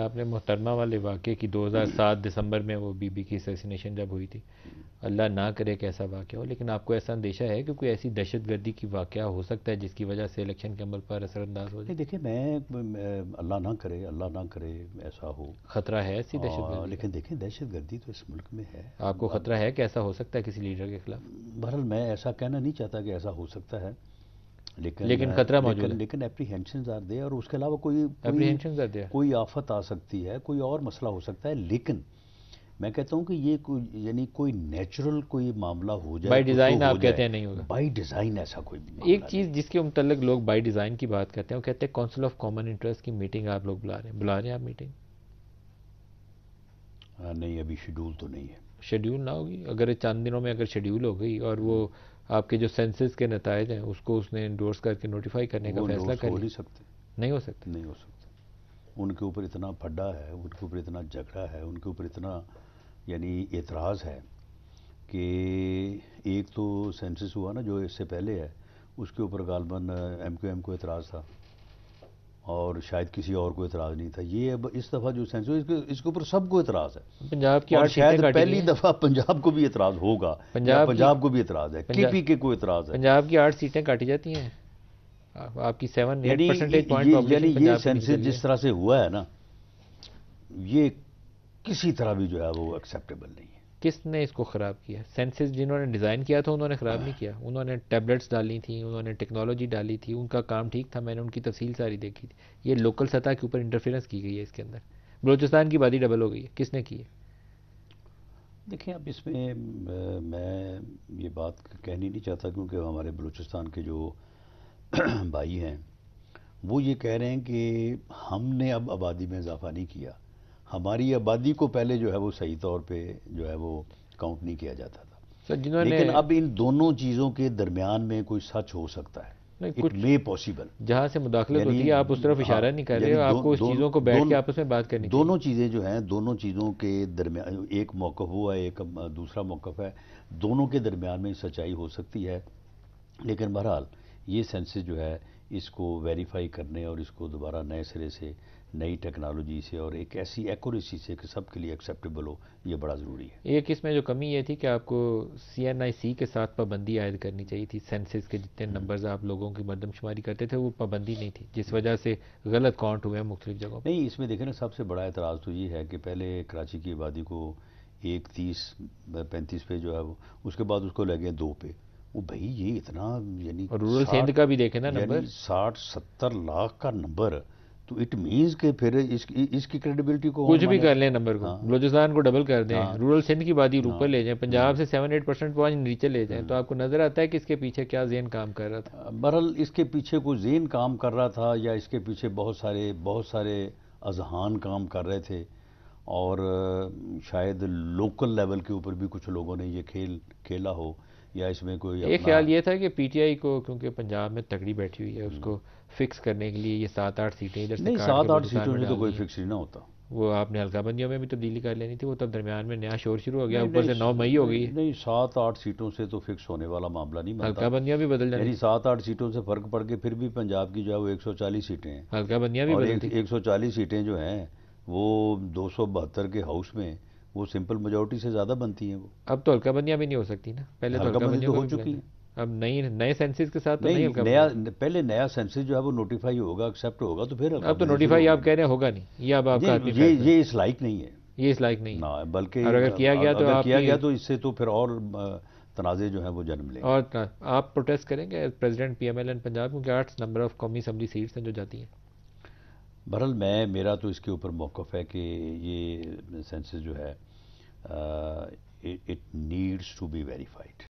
आपने मोहतरमा वाले वाक़े की 2007 दिसंबर में वो बीबी की असेसिनेशन जब हुई थी अल्लाह ना करे कि ऐसा वाक़ हो लेकिन आपको ऐसा अंदेशा है कि कोई ऐसी दहशत गर्दी की वाक़ हो सकता है जिसकी वजह से इलेक्शन के अमल पर असरअंदाज हो जाए देखिए मैं, मैं अल्लाह ना करे अल्लाह ना करे ऐसा हो ख़तरा है ऐसी दहशत लेकिन देखें दहशत गर्दी तो इस मुल्क में है आपको ख़तरा है कि ऐसा हो सकता है किसी लीडर के खिलाफ बहरहाल मैं ऐसा कहना नहीं चाहता कि ऐसा हो सकता है लेकिन लेकिन खतरा मौजूद है लेकिन एप्रीहेंशन आर दे और उसके अलावा कोई एप्रीहेंशन आर दे कोई आफत आ सकती है कोई और मसला हो सकता है लेकिन मैं कहता हूं कि ये कोई यानी कोई नेचुरल कोई मामला हो जाए बाई डिज़ाइन तो आप कहते हैं नहीं होगा बाई डिज़ाइन ऐसा कोई एक चीज़ जिसके मुतलक लोग बाई डिज़ाइन की बात करते हैं वो कहते हैं काउंसिल ऑफ कॉमन इंटरेस्ट की मीटिंग आप लोग बुला रहे हैं बुला रहे हैं आप मीटिंग नहीं अभी शेड्यूल तो नहीं है शेड्यूल ना होगी अगर चंद दिनों में अगर शेड्यूल हो गई और वो आपके जो सेंसेस के नतज हैं उसको उसने इंडोर्स करके नोटिफाई करने का फैसला कर नहीं सकते नहीं हो सकते नहीं हो सकते उनके ऊपर इतना फड्डा है उनके ऊपर इतना झगड़ा है उनके ऊपर इतना यानी एतराज़ है कि एक तो सेंसिस हुआ ना जो इससे पहले है उसके ऊपर गालबन एम क्यू एम को एतराज़ था और शायद किसी और को इतराज़ नहीं था ये अब इस दफ़ा जो सेंसर इसके इसके ऊपर सबको इतराज़ है पंजाब की और शायद पहली दफ़ा पंजाब को भी इतराज़ होगा पंजाब पंजाब को भी इतराज़ है के के को इतराज़ है पंजाब की आठ सीटें काटी जाती हैं आपकी सेवन पॉइंट यानी ये सेंसस जिस तरह से हुआ है ना ये किसी तरह भी जो है वो एक्सेप्टेबल नहीं है किसने इसको ख़राब किया सेंसेस जिन्होंने डिज़ाइन किया था उन्होंने ख़राब नहीं किया उन्होंने टैबलेट्स डाली थी उन्होंने टेक्नोलॉजी डाली थी उनका काम ठीक था मैंने उनकी तफसील सारी देखी थी ये लोकल सतह के ऊपर इंटरफेरेंस की गई है इसके अंदर बलोचिस्तान की बादी डबल हो गई है किसने की है देखिए अब इसमें मैं ये बात कहनी नहीं चाहता क्योंकि हमारे बलूचिस्तान के जो भाई हैं वो ये कह रहे हैं कि हमने अब आबादी में इजाफा नहीं किया हमारी आबादी को पहले जो है वो सही तौर पे जो है वो काउंट नहीं किया जाता था सर जिन्होंने लेकिन अब इन दोनों चीज़ों के दरमियान में कोई सच हो सकता है इट मे पॉसिबल जहां से मुदाखलत होती है आप उस तरफ हाँ, इशारा नहीं कर रहे हो आपको उस चीज़ों को बैठ के आपस में बात करनी दोनों चीज़ें जो हैं दोनों चीज़ों के दरमियान एक मौका हुआ एक दूसरा मौका है दोनों के दरमियान में सच्चाई हो सकती है लेकिन बहरहाल ये सेंसेस जो है इसको वेरीफाई करने और इसको दोबारा नए सिरे से नई टेक्नोलॉजी से और एक ऐसी एक्यूरेसी से कि सबके लिए एक्सेप्टेबल हो ये बड़ा ज़रूरी है एक इसमें जो कमी ये थी कि आपको सी एन आई सी के साथ पाबंदी आयद करनी चाहिए थी सेंसिस के जितने नंबर्स हम्म। आप लोगों की मरदमशुमारी करते थे वो पाबंदी नहीं थी जिस वजह से गलत काउंट हुए हैं मुख्तलिफ जगहों नहीं इसमें देखें ना सबसे बड़ा एतराज़ तो ये है कि पहले कराची की आबादी को एक तीस पैंतीस पे जो है वो उसके बाद उसको लगे दो पे वो भाई ये इतना यानी रूरल सेंध का भी देखे ना नंबर साठ सत्तर लाख का नंबर तो इट मीन्स के फिर इस, इसकी क्रेडिबिलिटी को कुछ भी कर लें नंबर को हाँ। बलोचिस्तान को डबल कर दें रूरल हाँ। सिंध की बादी ऊपर हाँ। ले जाएं पंजाब से सेवन एट परसेंट पॉइंट नीचे ले जाएं तो आपको नजर आता है कि इसके पीछे क्या जेन काम कर रहा था बहरल इसके पीछे कोई जेन काम कर रहा था या इसके पीछे बहुत सारे बहुत सारे अजहान काम कर रहे थे और शायद लोकल लेवल के ऊपर भी कुछ लोगों ने ये खेल खेला हो या इसमें कोई एक ख्याल ये था कि पीटीआई को क्योंकि पंजाब में तगड़ी बैठी हुई है हम्म। उसको फिक्स करने के लिए ये सात आठ सीटें इधर नहीं सात आठ सीटों में तो कोई फिक्स ही ना होता वो आपने हल्काबंदियों में भी तब्दीली तो कर लेनी थी वो तब दरमियान में नया शोर शुरू हो गया ऊपर से नौ मई हो गई नहीं सात आठ सीटों से तो फिक्स होने वाला मामला नहीं बंदियां भी बदल जाएंगी सात आठ सीटों से फर्क पड़ के फिर भी पंजाब की जो है वो चालीस सीटें हैं बंदियां भी एक सौ चालीस सीटें जो हैं वो दो सौ बहत्तर के हाउस में वो सिंपल मेजोरिटी से ज़्यादा बनती है वो अब तो हल्का बंदियां भी नहीं हो सकती ना पहले तो हल्का बंदी तो हो चुकी है अब नई नए सेंसिस के साथ नहीं, तो नहीं नया पहले नया सेंसिस जो है वो नोटिफाई होगा एक्सेप्ट होगा तो फिर अब तो नोटिफाई आप कह रहे होगा नहीं ये अब आपका ये ये इस लाइक नहीं है ये इस लाइक नहीं ना बल्कि अगर किया गया तो किया गया तो इससे तो फिर और तनाज़े जो है वो जन्म लेंगे और आप प्रोटेस्ट करेंगे president P M L N Punjab क्योंकि आठ नंबर ऑफ कौमी असम्बली सीट्स हैं जो जाती हैं बहरहाल मैं मेरा तो इसके ऊपर मौकफ है कि ये सेंसिस जो है Uh, it, it needs to be verified.